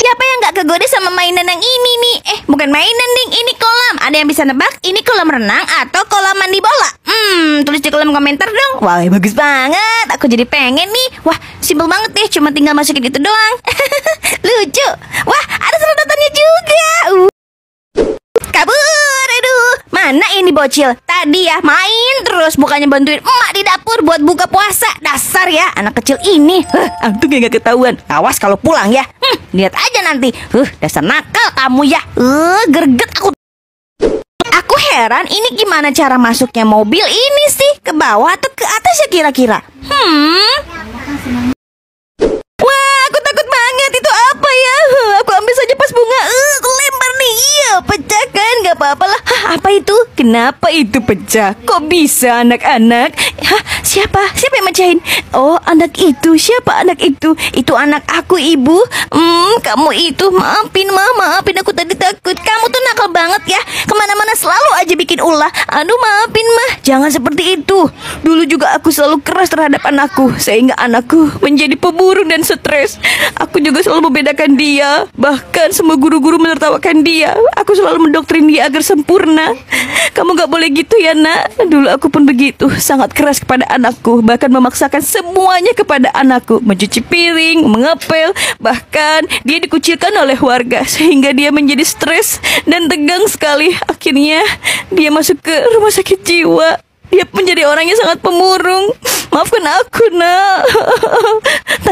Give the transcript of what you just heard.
Siapa yang nggak kegoda sama mainan yang ini nih? Eh, bukan mainan nih ini kolam. Ada yang bisa nebak? Ini kolam renang atau kolam mandi bola? Hmm, tulis di kolom komentar dong. Wah, bagus banget. Aku jadi pengen nih. Wah, simple banget deh. Ya, cuma tinggal masukin itu doang. Lucu. Wah, ada sedotannya juga. Uh. Kabur, aduh. Mana ini bocil? Tadi ya main terus bukannya bantuin emak di dapur buat buka puasa. Dasar ya anak kecil ini. Huh, antum gak ketahuan. Awas kalau pulang ya. Lihat aja nanti. Huh, dasar nakal kamu ya. Uh, gerget aku. Aku heran ini gimana cara masuknya mobil ini sih? Ke bawah atau ke atas ya kira-kira? Hmm. itu? Kenapa itu pecah? Kok bisa anak-anak? Hah, siapa? Siapa yang mecahin? Oh, anak itu. Siapa anak itu? Itu anak aku, Ibu. Hmm, kamu itu. Maafin, Mama. Maafin aku tadi takut. Kamu tuh nakal banget ya Kemana-mana selalu aja bikin ulah Aduh maafin mah Jangan seperti itu Dulu juga aku selalu keras terhadap anakku Sehingga anakku menjadi pemburu dan stres Aku juga selalu membedakan dia Bahkan semua guru-guru menertawakan dia Aku selalu mendoktrin dia agar sempurna Kamu gak boleh gitu ya nak Dulu aku pun begitu Sangat keras kepada anakku Bahkan memaksakan semuanya kepada anakku Mencuci piring, mengepel Bahkan dia dikucilkan oleh warga Sehingga dia menjadi stres dan tegang sekali. Akhirnya dia masuk ke rumah sakit jiwa. Dia menjadi orang yang sangat pemurung. Maafkan aku, nak.